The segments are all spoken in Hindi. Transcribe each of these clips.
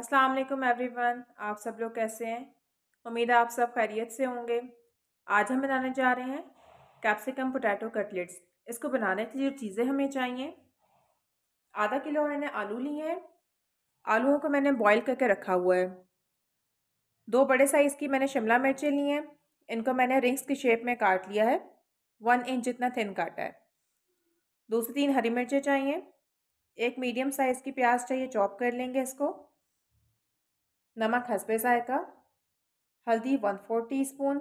अस्सलाम वालेकुम एवरीवन आप सब लोग कैसे हैं उम्मीद है आप सब खैरियत से होंगे आज हम बनाने जा रहे हैं कैप्सिकम पोटैटो कटलेट्स इसको बनाने के लिए चीज़ें हमें चाहिए आधा किलो मैंने आलू लिए हैं आलूओं को मैंने बॉईल करके रखा हुआ है दो बड़े साइज़ की मैंने शिमला मिर्चें ली हैं इनको मैंने रिंग्स की शेप में काट लिया है वन इंच जितना थिन काटा है दो से तीन हरी मिर्चें चाहिए एक मीडियम साइज़ की प्याज चाहिए चॉप कर लेंगे इसको नमक हसबे ज़ायका हल्दी वन फोर टी स्पून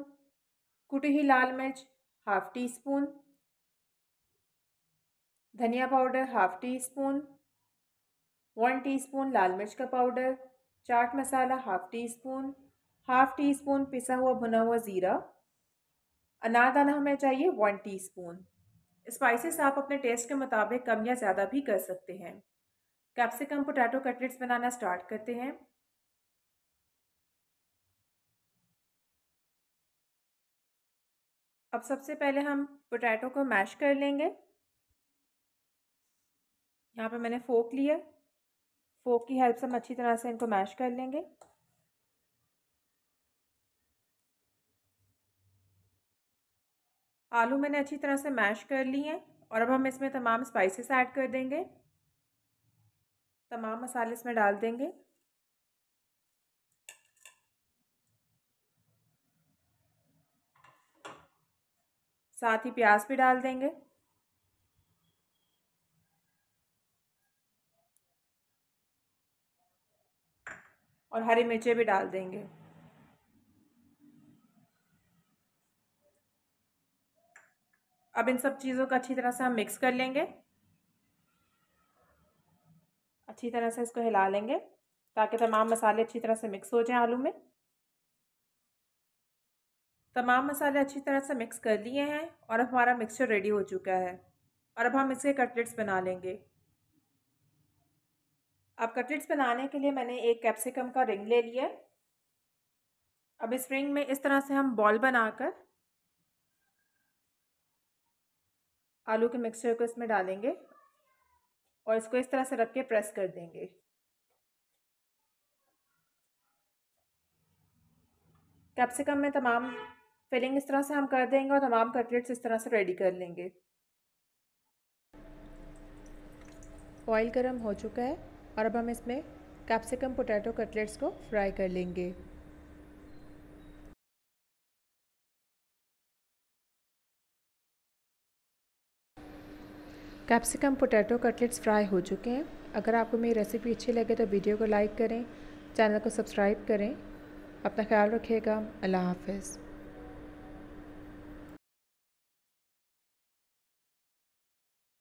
कुटी हुई लाल मिर्च हाफ टी स्पून धनिया powder half teaspoon one teaspoon लाल मिर्च का पाउडर चाट मसाला half teaspoon half teaspoon पिसा हुआ भुना हुआ ज़ीरा अनारदाना हमें चाहिए वन टी स्पून स्पाइसेस आप अपने टेस्ट के मुताबिक कम या ज़्यादा भी कर सकते हैं कैप्सिकम पोटैटो कटलेट्स बनाना स्टार्ट करते हैं अब सबसे पहले हम पोटैटो को मैश कर लेंगे यहाँ पे मैंने फोक लिया फोक की हेल्प से हम अच्छी तरह से इनको मैश कर लेंगे आलू मैंने अच्छी तरह से मैश कर लिए हैं और अब हम इसमें तमाम स्पाइसेस ऐड कर देंगे तमाम मसाले इसमें डाल देंगे साथ ही प्याज भी डाल देंगे और हरी मिर्चें भी डाल देंगे अब इन सब चीज़ों को अच्छी तरह से हम मिक्स कर लेंगे अच्छी तरह से इसको हिला लेंगे ताकि तमाम मसाले अच्छी तरह से मिक्स हो जाएं आलू में तमाम मसाले अच्छी तरह से मिक्स कर लिए हैं और अब हमारा मिक्सचर रेडी हो चुका है और अब हम इसके कटलेट्स बना लेंगे अब कटलेट्स बनाने के लिए मैंने एक कैप्सिकम का रिंग ले लिया अब इस रिंग में इस तरह से हम बॉल बनाकर आलू के मिक्सचर को इसमें डालेंगे और इसको इस तरह से रख के प्रेस कर देंगे कैप्सिकम में तमाम फिलिंग इस तरह से हम कर देंगे और तमाम कटलेट्स इस तरह से रेडी कर लेंगे ऑयल गर्म हो चुका है और अब हम इसमें कैप्सिकम पोटैटो कटलेट्स को फ्राई कर लेंगे कैप्सिकम पोटैटो कटलेट्स फ्राई हो चुके हैं अगर आपको मेरी रेसिपी अच्छी लगे तो वीडियो को लाइक करें चैनल को सब्सक्राइब करें अपना ख्याल रखिएगा अल्लाह हाफिज़